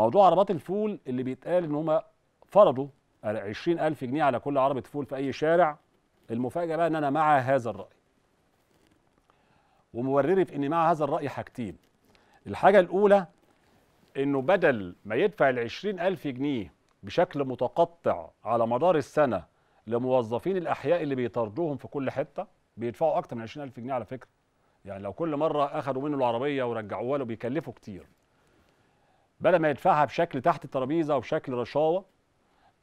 موضوع عربات الفول اللي بيتقال ان هم فرضوا 20000 جنيه على كل عربة فول في أي شارع المفاجأة بقى إن أنا مع هذا الرأي ومبرري في إني مع هذا الرأي حاجتين الحاجة الأولى إنه بدل ما يدفع ال ألف جنيه بشكل متقطع على مدار السنة لموظفين الأحياء اللي بيطاردوهم في كل حتة بيدفعوا أكتر من 20000 ألف جنيه على فكرة يعني لو كل مرة أخدوا منه العربية ورجعوها له بيكلفوا كتير بدل ما يدفعها بشكل تحت الترابيزه وبشكل رشاوه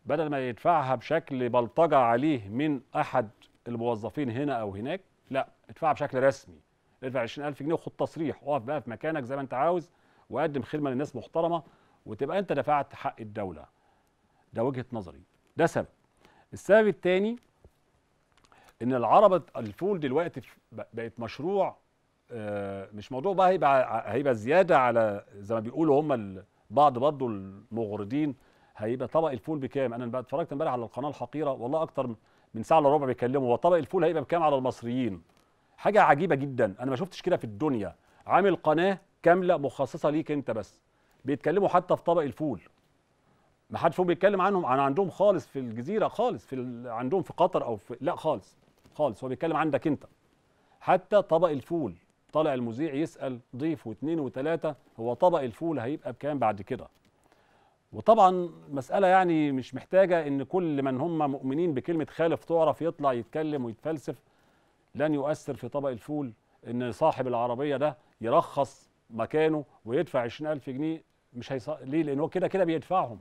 بدل ما يدفعها بشكل بلطجه عليه من احد الموظفين هنا او هناك لا ادفعها بشكل رسمي ادفع 20000 جنيه وخد تصريح اقف بقى في مكانك زي ما انت عاوز وقدم خدمه للناس محترمه وتبقى انت دفعت حق الدوله ده وجهه نظري ده سبب السبب الثاني ان العربه الفول دلوقتي بقت مشروع آه، مش موضوع بقى هيبقى هيبقى زياده على زي ما بيقولوا هم بعض برضه المغردين هيبقى طبق الفول بكام؟ انا اتفرجت امبارح على القناه الحقيره والله اكتر من ساعه الا ربع بيتكلموا هو طبق الفول هيبقى بكام على المصريين؟ حاجه عجيبه جدا انا ما شفتش كده في الدنيا عامل قناه كامله مخصصه ليك انت بس بيتكلموا حتى في طبق الفول ما حدش فيهم بيتكلم عنهم عن عندهم خالص في الجزيره خالص في عندهم في قطر او في لا خالص خالص هو بيتكلم عندك انت حتى طبق الفول طالع المذيع يسال ضيف واثنين وثلاثه هو طبق الفول هيبقى بكام بعد كده وطبعا مسألة يعني مش محتاجة إن كل من هم مؤمنين بكلمة خالف تعرف يطلع يتكلم ويتفلسف لن يؤثر في طبق الفول إن صاحب العربية ده يرخص مكانه ويدفع 20000 جنيه مش هيص... ليه؟ لأن هو كده كده بيدفعهم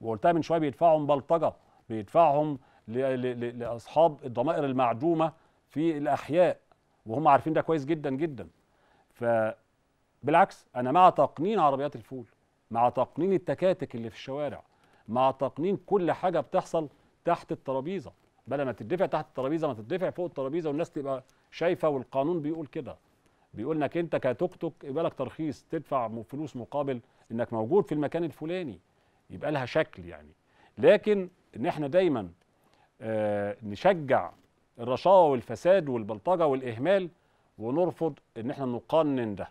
وقلتها من شوية بيدفعهم بلطجة بيدفعهم ل... ل... ل... لأصحاب الضمائر المعدومة في الأحياء وهم عارفين ده كويس جدا جدا فبالعكس انا مع تقنين عربيات الفول مع تقنين التكاتك اللي في الشوارع مع تقنين كل حاجه بتحصل تحت الترابيزه بدل ما تدفع تحت الترابيزه ما تدفع فوق الترابيزه والناس تبقى شايفه والقانون بيقول كده بيقول انك انت كتوك توك يبقى لك ترخيص تدفع فلوس مقابل انك موجود في المكان الفلاني يبقى لها شكل يعني لكن ان احنا دايما آه نشجع الرشاوة والفساد والبلطجه والاهمال ونرفض ان احنا نقنن ده